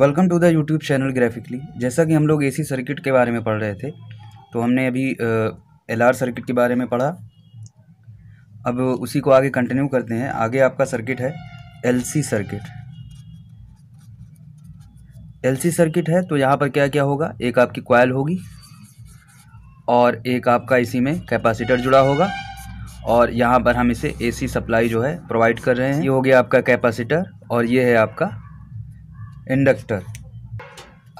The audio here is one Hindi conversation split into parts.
welcome to the YouTube channel graphically जैसा कि हम लोग एसी सर्किट के बारे में पढ़ रहे थे तो हमने अभी एल सर्किट के बारे में पढ़ा अब उसी को आगे कंटिन्यू करते हैं आगे आपका सर्किट है एल सर्किट एल सर्किट है तो यहाँ पर क्या क्या होगा एक आपकी क्वाइल होगी और एक आपका इसी में कैपासीटर जुड़ा होगा और यहाँ पर हम इसे ए सप्लाई जो है प्रोवाइड कर रहे हैं ये हो गया आपका कैपासीटर और ये है आपका इंडक्टर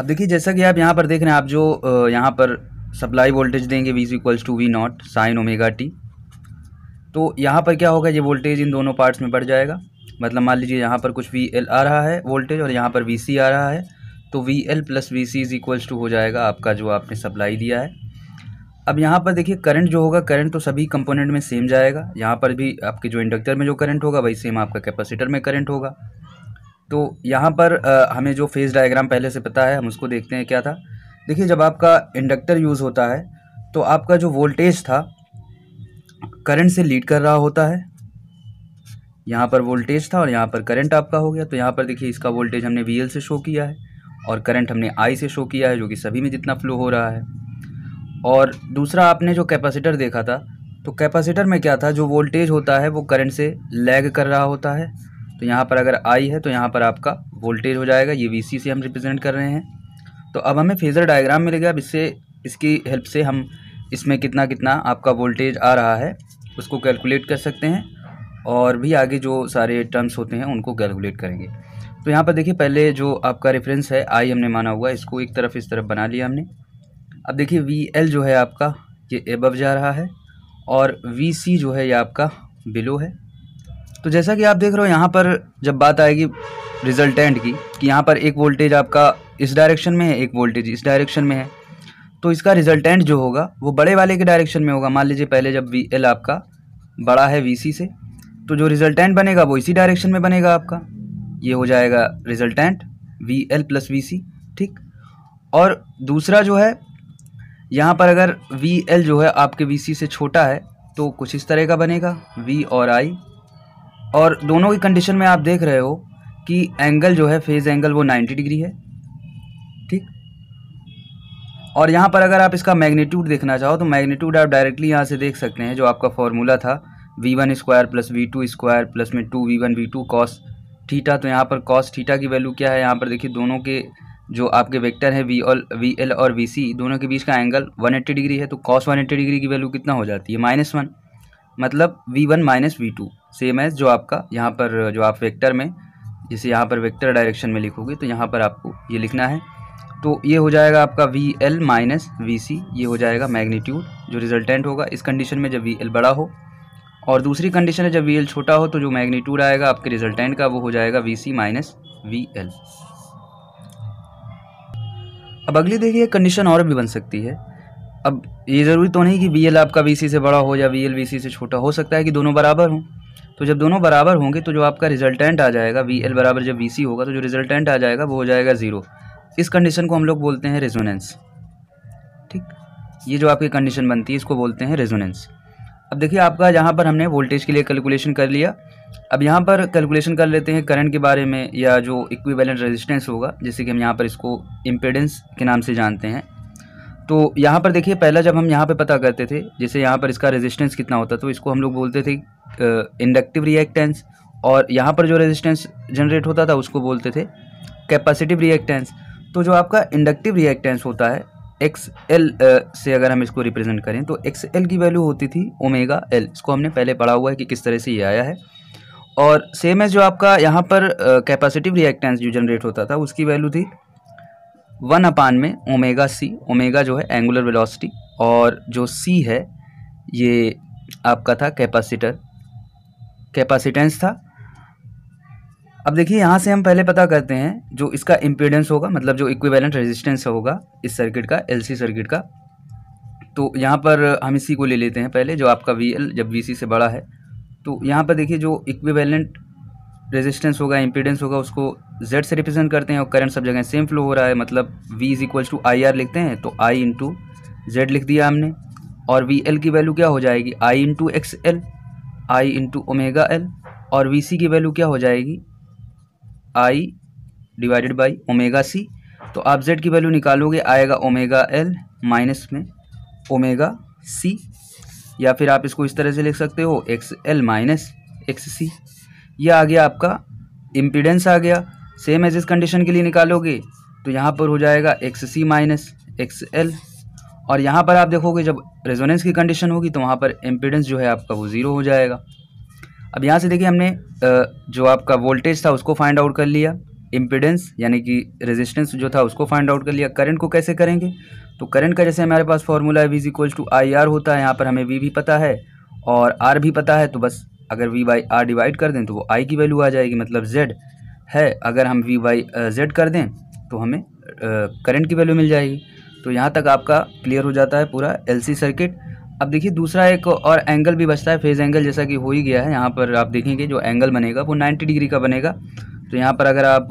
अब देखिए जैसा कि आप यहाँ पर देख रहे हैं आप जो यहाँ पर सप्लाई वोल्टेज देंगे V equals to V naught sine omega T तो यहाँ पर क्या होगा ये वोल्टेज इन दोनों पार्ट्स में बढ़ जाएगा मतलब मान लीजिए यहाँ पर कुछ वी एल आ रहा है वोल्टेज और यहाँ पर वी सी आ रहा है तो V L plus V C is equals to हो जाएगा आपका जो आपने सप्लाई दिया है अब यहाँ पर देखिए करंट जो होगा करंट तो सभी कंपोनेंट में सेम जाएगा यहाँ पर भी आपके जो इंडक्टर में जो करंट होगा वही सेम आपका कैपेसिटर में करंट होगा तो यहाँ पर आ, हमें जो फेज़ डायग्राम पहले से पता है हम उसको देखते हैं क्या था देखिए जब आपका इंडक्टर यूज़ होता है तो आपका जो वोल्टेज था करंट से लीड कर रहा होता है यहाँ पर वोल्टेज था और यहाँ पर करंट आपका हो गया तो यहाँ पर देखिए इसका वोल्टेज हमने वी से शो किया है और करंट हमने आई से शो किया है जो कि सभी में जितना फ्लो हो रहा है और दूसरा आपने जो कैपेसिटर देखा था तो कैपेसिटर में क्या था जो वोल्टेज होता है वो करंट से लैग कर रहा होता है तो यहाँ पर अगर आई है तो यहाँ पर आपका वोल्टेज हो जाएगा ये वी से हम रिप्रेजेंट कर रहे हैं तो अब हमें फेज़र डायग्राम मिलेगा अब इससे इसकी हेल्प से हम इसमें कितना कितना आपका वोल्टेज आ रहा है उसको कैलकुलेट कर सकते हैं और भी आगे जो सारे टर्म्स होते हैं उनको कैलकुलेट करेंगे तो यहाँ पर देखिए पहले जो आपका रेफरेंस है आई हमने माना हुआ इसको एक तरफ इस तरफ बना लिया हमने अब देखिए वी एल जो है आपका ये एबव जा रहा है और वी सी जो है ये आपका बिलो है तो जैसा कि आप देख रहे हो यहाँ पर जब बात आएगी रिजल्टेंट की कि यहाँ पर एक वोल्टेज आपका इस डायरेक्शन में है एक वोल्टेज इस डायरेक्शन में है तो इसका रिजल्टेंट जो होगा वो बड़े वाले के डायरेक्शन में होगा मान लीजिए पहले जब वी एल आपका बड़ा है वी सी से तो जो रिजल्टेंट बनेगा वो इसी डायरेक्शन में बनेगा आपका ये हो जाएगा resultant V L plus V C ठीक और दूसरा जो है यहाँ पर अगर वी एल जो है आपके वी सी से छोटा है तो कुछ इस तरह का बनेगा वी और आई और दोनों की कंडीशन में आप देख रहे हो कि एंगल जो है फेज़ एंगल वो 90 डिग्री है ठीक और यहाँ पर अगर आप इसका मैग्नीट्यूड देखना चाहो तो मैग्नीट्यूड आप डायरेक्टली यहाँ से देख सकते हैं जो आपका फॉर्मूला था V one square plus V two square plus में two V one V two cos theta तो यहाँ पर कॉस ठीटा की वैल्यू क्या है यहाँ पर देखिए दोनों के जो आपके वेक्टर हैं वी और वी एल और वी सी दोनों के बीच का एंगल 180 डिग्री है तो कॉस 180 डिग्री की वैल्यू कितना हो जाती है माइनस वन मतलब V one minus V two same as जो आपका यहाँ पर जो आप वेक्टर में जैसे यहाँ पर वेक्टर डायरेक्शन में लिखोगे तो यहाँ पर आपको ये लिखना है तो ये हो जाएगा आपका V L minus V C ये हो जाएगा मैग्नीट्यूड जो रिजल्टेंट होगा इस कंडीशन में जब वी एल बड़ा हो और दूसरी कंडीशन है जब वी एल छोटा हो तो जो मैग्नीट्यूड आएगा आपके रिजल्टेंट का वो हो जाएगा V C minus V L अब अगली देखिए कंडीशन और भी बन सकती है अब ये ज़रूरी तो नहीं कि बी आपका बी से बड़ा हो या बी एल से छोटा हो सकता है कि दोनों बराबर हों तो जब दोनों बराबर होंगे तो जो आपका रिजल्टेंट आ जाएगा वी एल बराबर जब वी सी होगा तो जो रिजल्टेंट आ जाएगा वो हो जाएगा ज़ीरो इस कंडीशन को हम लोग बोलते हैं रेजोनेंस ठीक ये जो आपकी कंडीशन बनती है इसको बोलते हैं रेजोनेंस अब देखिए आपका यहाँ पर हमने वोल्टेज के लिए कैलकुलेशन कर लिया अब यहाँ पर कैलकुलेशन कर लेते हैं करंट के बारे में या जो इक्विवेलेंट रेजिस्टेंस होगा जैसे कि हम यहाँ पर इसको इम्पेडेंस के नाम से जानते हैं तो यहाँ पर देखिए पहला जब हम यहाँ पे पता करते थे जैसे यहाँ पर इसका रेजिस्टेंस कितना होता तो इसको हम लोग बोलते थे इंडक्टिव रिएक्टेंस और यहाँ पर जो रेजिस्टेंस जनरेट होता था उसको बोलते थे कैपेसिटिव रिएक्टेंस तो जो आपका इंडक्टिव रिएक्टेंस होता है एक्स एल से अगर हम इसको रिप्रेजेंट करें तो एक्स एल की वैल्यू होती थी ओमेगा एल इसको हमने पहले पढ़ा हुआ है कि किस तरह से ये आया है और सेम एज जो आपका यहाँ पर कैपेसिटिव रिएक्टेंस जो जनरेट होता था उसकी वैल्यू थी वन अपान में ओमेगा सी ओमेगा जो है एंगुलर वेलोसिटी और जो सी है ये आपका था कैपेसिटर कैपेसिटेंस था अब देखिए यहाँ से हम पहले पता करते हैं जो इसका इम्पेडेंस होगा मतलब जो इक्विवेलेंट रेजिस्टेंस होगा इस सर्किट का एलसी सर्किट का तो यहाँ पर हम इसी को ले लेते हैं पहले जो आपका वी एल जब वी सी से बड़ा है तो यहाँ पर देखिए जो इक्विवेलेंट रेजिस्टेंस होगा इम्पीडेंस होगा उसको जेड से रिप्रेजेंट करते हैं और करंट सब जगह सेम फ्लो हो रहा है मतलब V is equals to I R लिखते हैं तो आई इंटू जेड लिख दिया हमने और वी एल की वैल्यू क्या हो जाएगी I into X L I into omega L और वी सी की वैल्यू क्या हो जाएगी I divided by omega C तो आप जेड की वैल्यू निकालोगे आएगा ओमेगा एल माइनस में ओमेगा सी या फिर आप इसको इस तरह से लिख सकते हो X L minus X C ये आ गया आपका इम्पीडेंस आ गया सेम एज इस कंडीशन के लिए निकालोगे तो यहाँ पर हो जाएगा X C minus X L और यहाँ पर आप देखोगे जब रेजोनेंस की कंडीशन होगी तो वहाँ पर इम्पीडेंस जो है आपका वो ज़ीरो हो जाएगा अब यहाँ से देखिए हमने जो आपका वोल्टेज था उसको फाइंड आउट कर लिया इम्पीडेंस यानी कि रेजिस्टेंस जो था उसको फाइंड आउट कर लिया करंट को कैसे करेंगे तो करंट का जैसे हमारे पास फॉर्मूला है V is equals to I R होता है यहाँ पर हमें वी भी पता है और आर भी पता है तो बस अगर वी बाई आर डिवाइड कर दें तो वो आई की वैल्यू आ जाएगी मतलब जेड है अगर हम वी बाई जेड कर दें तो हमें करंट की वैल्यू मिल जाएगी तो यहाँ तक आपका क्लियर हो जाता है पूरा एल सर्किट अब देखिए दूसरा एक और एंगल भी बचता है फेज़ एंगल जैसा कि हो ही गया है यहाँ पर आप देखेंगे जो एंगल बनेगा वो 90 डिग्री का बनेगा तो यहाँ पर अगर आप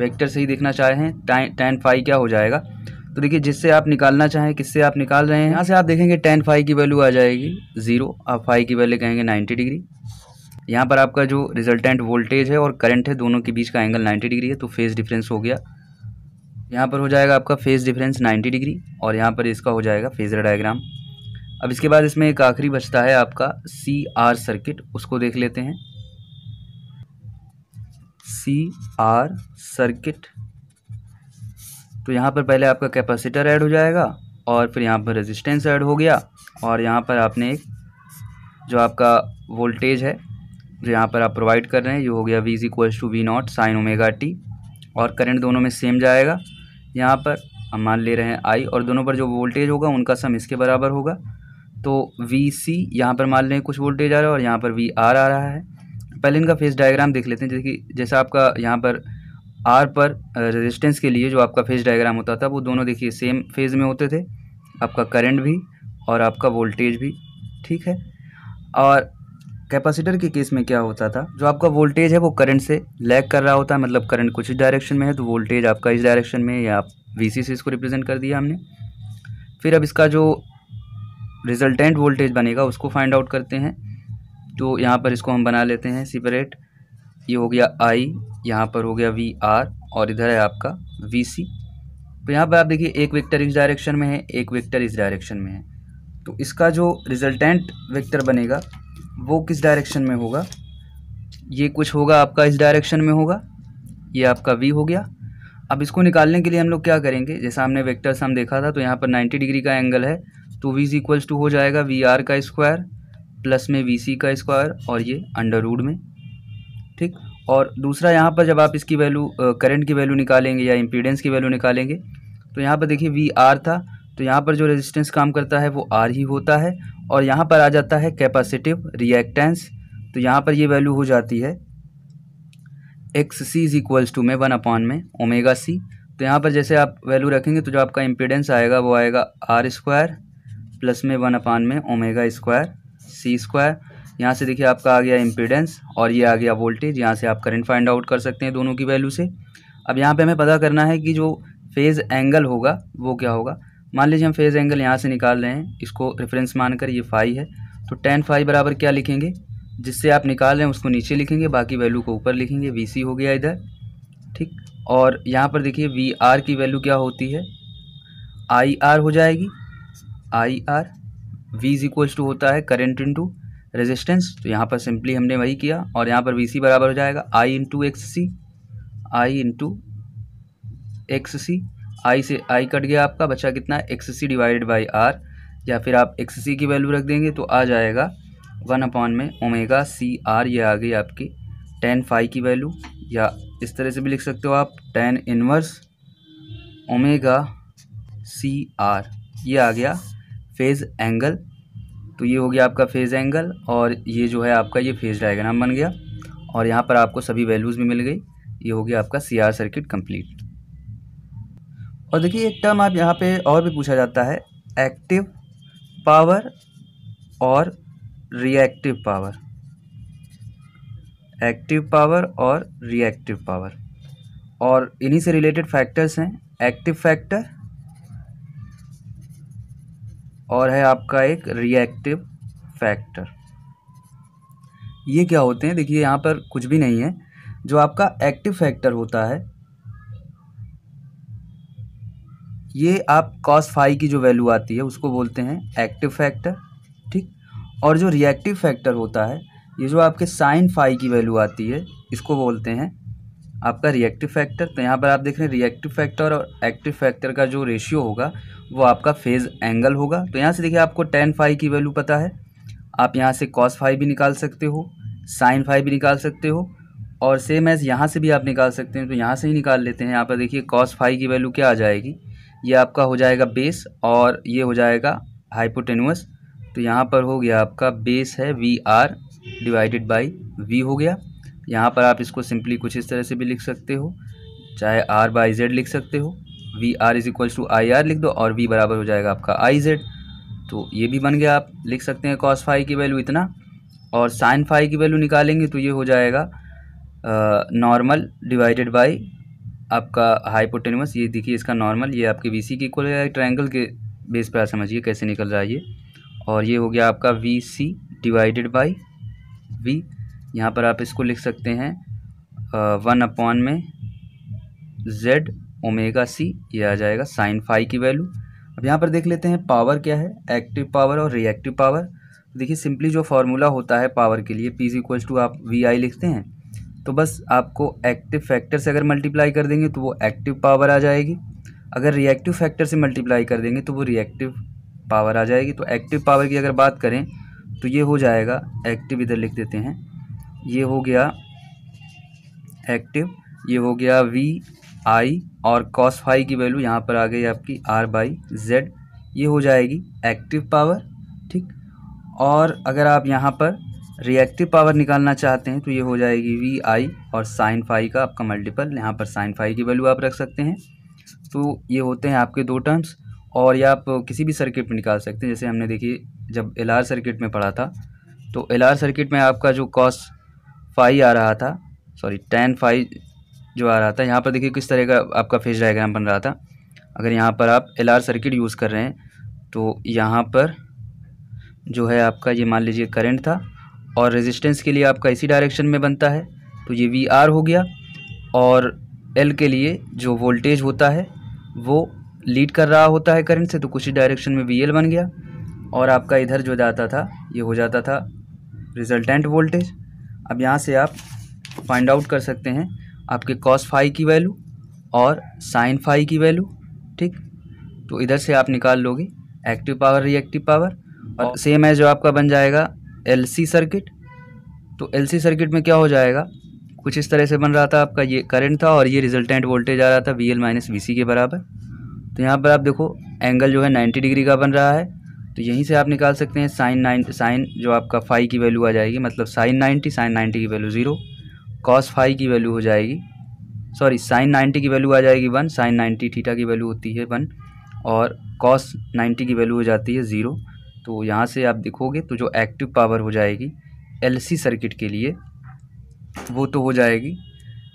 वेक्टर से ही देखना चाहें टैन फाइव क्या हो जाएगा तो देखिए जिससे आप निकालना चाहें किससे आप निकाल रहे हैं यहाँ से आप देखेंगे टेन फाइव की वैल्यू आ जाएगी ज़ीरो आप फाइव की वैल्यू कहेंगे नाइन्टी डिग्री यहाँ पर आपका जो रिजल्टेंट वोल्टेज है और करंट है दोनों के बीच का एंगल नाइन्टी डिग्री है तो फेज़ डिफरेंस हो गया यहाँ पर हो जाएगा आपका फेज़ डिफरेंस नाइन्टी डिग्री और यहाँ पर इसका हो जाएगा फेज़र डायग्राम अब इसके बाद इसमें एक आखिरी बचता है आपका सी आर सर्किट उसको देख लेते हैं सी आर सर्किट तो यहाँ पर पहले आपका कैपेसिटर ऐड हो जाएगा और फिर यहाँ पर रेजिस्टेंस ऐड हो गया और यहाँ पर आपने एक जो आपका वोल्टेज है जो यहाँ पर आप प्रोवाइड कर रहे हैं ये हो गया V is to V naught sine omega t और करंट दोनों में सेम जाएगा यहाँ पर हम मान ले रहे हैं आई और दोनों पर जो वोल्टेज होगा उनका सम इसके बराबर होगा तो वी सी यहाँ पर मान लें कुछ वोल्टेज आ रहा है और यहाँ पर वी आर आ रहा है पहले इनका फेस डायग्राम देख लेते हैं जैसे कि जैसा आपका यहाँ पर आर पर रेजिस्टेंस के लिए जो आपका फेज डायग्राम होता था वो दोनों देखिए सेम फेज़ में होते थे आपका करंट भी और आपका वोल्टेज भी ठीक है और कैपेसिटर के केस में क्या होता था जो आपका वोल्टेज है वो करंट से लैग कर रहा होता है मतलब करंट कुछ डायरेक्शन में है तो वोल्टेज आपका इस डायरेक्शन में या आप वी से इसको रिप्रेजेंट कर दिया हमने फिर अब इसका जो रिजल्टेंट वोल्टेज बनेगा उसको फाइंड आउट करते हैं तो यहाँ पर इसको हम बना लेते हैं सेपरेट ये हो गया आई यहाँ पर हो गया वी आर और इधर है आपका वी सी तो यहाँ पर आप देखिए एक वेक्टर इस डायरेक्शन में है एक वेक्टर इस डायरेक्शन में है तो इसका जो रिजल्टेंट वेक्टर बनेगा वो किस डायरेक्शन में होगा ये कुछ होगा आपका इस डायरेक्शन में होगा ये आपका वी हो गया अब इसको निकालने के लिए हम लोग क्या करेंगे जैसा हमने वेक्टर्स हम देखा था तो यहाँ पर 90 डिग्री का एंगल है तो वी इज इक्वल्स टू हो जाएगा वी आर का स्क्वायर प्लस में वी सी का स्क्वायर और ये अंडर रूड में ठीक और दूसरा यहाँ पर जब आप इसकी वैल्यू करंट की वैल्यू निकालेंगे या इम्पीडेंस की वैल्यू निकालेंगे तो यहाँ पर देखिए वी आर था तो यहाँ पर जो रेजिस्टेंस काम करता है वो आर ही होता है और यहाँ पर आ जाता है कैपेसिटिव रिएक्टेंस तो यहाँ पर ये वैल्यू हो जाती है X C is equals to में वन अपॉन में ओमेगा सी तो यहाँ पर जैसे आप वैल्यू रखेंगे तो जो आपका इम्पीडेंस आएगा वो आएगा आर स्क्वायर प्लस में वन अपान में ओमेगा स्क्वायर सी स्क्वायर यहाँ से देखिए आपका आ गया इम्पीडेंस और ये आ गया वोल्टेज यहाँ से आप करंट फाइंड आउट कर सकते हैं दोनों की वैल्यू से अब यहाँ पे हमें पता करना है कि जो फेज़ एंगल होगा वो क्या होगा मान लीजिए हम फेज़ एंगल यहाँ से निकाल रहे हैं इसको रेफरेंस मानकर ये फाई है तो टेन फाई बराबर क्या लिखेंगे जिससे आप निकाल रहे हैं उसको नीचे लिखेंगे बाकी वैल्यू को ऊपर लिखेंगे वी सी हो गया इधर ठीक और यहाँ पर देखिए वी आर की वैल्यू क्या होती है आई आर हो जाएगी I R V is equals to होता है करेंट इंटू रेजिस्टेंस तो यहाँ पर सिंपली हमने वही किया और यहाँ पर वी बराबर हो जाएगा I into X C I into X C I से आई कट गया आपका बचा कितना X C divided by R या फिर आप एक्स सी की वैल्यू रख देंगे तो आ जाएगा वन अपॉन में ओमेगा सी आर ये आ गई आपकी टेन फाइव की वैल्यू या इस तरह से भी लिख सकते हो आप tan inverse omega C R ये आ गया फेज़ एंगल तो ये हो गया आपका फेज़ एंगल और ये जो है आपका ये फेज़ डायग्राम बन गया और यहाँ पर आपको सभी वैल्यूज़ भी मिल गई ये हो गया आपका सी सर्किट कम्प्लीट और देखिए एक टर्म आप यहाँ पे और भी पूछा जाता है एक्टिव पावर और रिएक्टिव पावर एक्टिव पावर और रिएक्टिव पावर और इन्हीं से रिलेटेड फैक्टर्स हैं एक्टिव फैक्टर और है आपका एक रिएक्टिव फैक्टर ये क्या होते हैं देखिए यहाँ पर कुछ भी नहीं है जो आपका एक्टिव फैक्टर होता है ये आप कॉस फाई की जो वैल्यू आती है उसको बोलते हैं एक्टिव फैक्टर ठीक और जो रिएक्टिव फैक्टर होता है ये जो आपके साइन फाई की वैल्यू आती है इसको बोलते हैं आपका रिएक्टिव फैक्टर तो यहाँ पर आप देख रहे हैं रिएक्टिव फैक्टर और एक्टिव फैक्टर का जो रेशियो होगा वो आपका फेज़ एंगल होगा तो यहाँ से देखिए आपको टेन फाइव की वैल्यू पता है आप यहाँ से कॉस फाइव भी निकाल सकते हो साइन फाइव भी निकाल सकते हो और सेम एज यहाँ से भी आप निकाल सकते हैं तो यहाँ से ही निकाल लेते हैं यहाँ पर देखिए कॉस फाइव की वैल्यू क्या आ जाएगी ये आपका हो जाएगा बेस और ये हो जाएगा हाइपोटेनुअस तो यहाँ पर हो गया आपका बेस है V R divided by V हो गया यहाँ पर आप इसको सिंपली कुछ इस तरह से भी लिख सकते हो चाहे आर बाई जेड लिख सकते हो V R is equals to I R लिख दो और वी बराबर हो जाएगा आपका आई जेड तो ये भी बन गया आप लिख सकते हैं कॉस फाई की वैल्यू इतना और साइन फाई की वैल्यू निकालेंगे तो ये हो जाएगा नॉर्मल डिवाइडेड बाई आपका हाइपोटेनमस ये देखिए इसका नॉर्मल ये आपके वी सी के इक्वल हो जाएगा के बेस पर आप समझिए कैसे निकल रहा है ये और ये हो गया आपका V C divided by V यहाँ पर आप इसको लिख सकते हैं वन अपॉन में जेड ओमेगा सी ये आ जाएगा साइन फाई की वैल्यू अब यहाँ पर देख लेते हैं पावर क्या है एक्टिव पावर और रिएक्टिव पावर देखिए सिंपली जो फार्मूला होता है पावर के लिए पी इज टू आप वी आई लिखते हैं तो बस आपको एक्टिव फैक्टर से अगर मल्टीप्लाई कर देंगे तो वो एक्टिव पावर आ जाएगी अगर रिएक्टिव फैक्टर से मल्टीप्लाई कर देंगे तो वो रिएक्टिव पावर आ जाएगी तो एक्टिव पावर की अगर बात करें तो ये हो जाएगा एक्टिव इधर लिख देते हैं ये हो गया एक्टिव ये हो गया वी आई और कॉस फाई की वैल्यू यहाँ पर आ गई आपकी आर बाई जेड ये हो जाएगी एक्टिव पावर ठीक और अगर आप यहाँ पर रिएक्टिव पावर निकालना चाहते हैं तो ये हो जाएगी वी आई और साइन फाई का आपका मल्टीपल यहाँ पर साइन फाई की वैल्यू आप रख सकते हैं तो ये होते हैं आपके दो टर्म्स और या आप किसी भी सर्किट में निकाल सकते हैं जैसे हमने देखिए जब एल आर सर्किट में पढ़ा था तो एल आर सर्किट में आपका जो कॉस फाई आ रहा था सॉरी टेन फाई जो आ रहा था यहाँ पर देखिए किस तरह का आपका फेज डायग्राम बन रहा था अगर यहाँ पर आप एल सर्किट यूज़ कर रहे हैं तो यहाँ पर जो है आपका ये मान लीजिए करंट था और रेजिस्टेंस के लिए आपका इसी डायरेक्शन में बनता है तो ये वी आर हो गया और एल के लिए जो वोल्टेज होता है वो लीड कर रहा होता है करंट से तो कुछ ही डायरेक्शन में वी एल बन गया और आपका इधर जो जाता था ये हो जाता था रिजल्टेंट वोल्टेज अब यहाँ से आप फाइंड आउट कर सकते हैं आपके कॉस फाई की वैल्यू और साइन फाई की वैल्यू ठीक तो इधर से आप निकाल लोगे एक्टिव पावर रिएक्टिव पावर और सेम है जो आपका बन जाएगा एलसी सर्किट तो एलसी सर्किट में क्या हो जाएगा कुछ इस तरह से बन रहा था आपका ये करंट था और ये रिजल्टेंट वोल्टेज आ रहा था V L minus V C के बराबर तो यहाँ पर आप देखो एंगल जो है नाइन्टी डिग्री का बन रहा है तो यहीं से आप निकाल सकते हैं साइन नाइन साइन जो आपका फाइव की वैल्यू आ जाएगी मतलब साइन नाइन्टी साइन नाइन्टी की वैल्यू ज़ीरो कॉस फाइव की वैल्यू हो जाएगी सॉरी साइन नाइन्टी की वैल्यू आ जाएगी वन साइन नाइन्टी थीटा की वैल्यू होती है वन और कॉस नाइन्टी की वैल्यू हो जाती है ज़ीरो तो यहाँ से आप देखोगे तो जो एक्टिव पावर हो जाएगी एलसी सर्किट के लिए वो तो हो जाएगी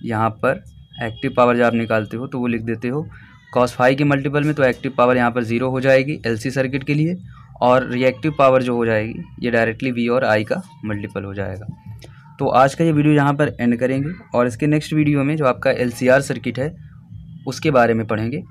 यहाँ पर एक्टिव पावर जब आप निकालते हो तो वो लिख देते हो कॉस फाइव के मल्टीपल में तो एक्टिव पावर यहाँ पर ज़ीरो हो जाएगी एल सर्किट के लिए और रिएक्टिव पावर जो हो जाएगी ये डायरेक्टली वी और आई का मल्टीपल हो जाएगा तो आज का ये वीडियो यहाँ पर एंड करेंगे और इसके नेक्स्ट वीडियो में जो आपका एल सर्किट है उसके बारे में पढ़ेंगे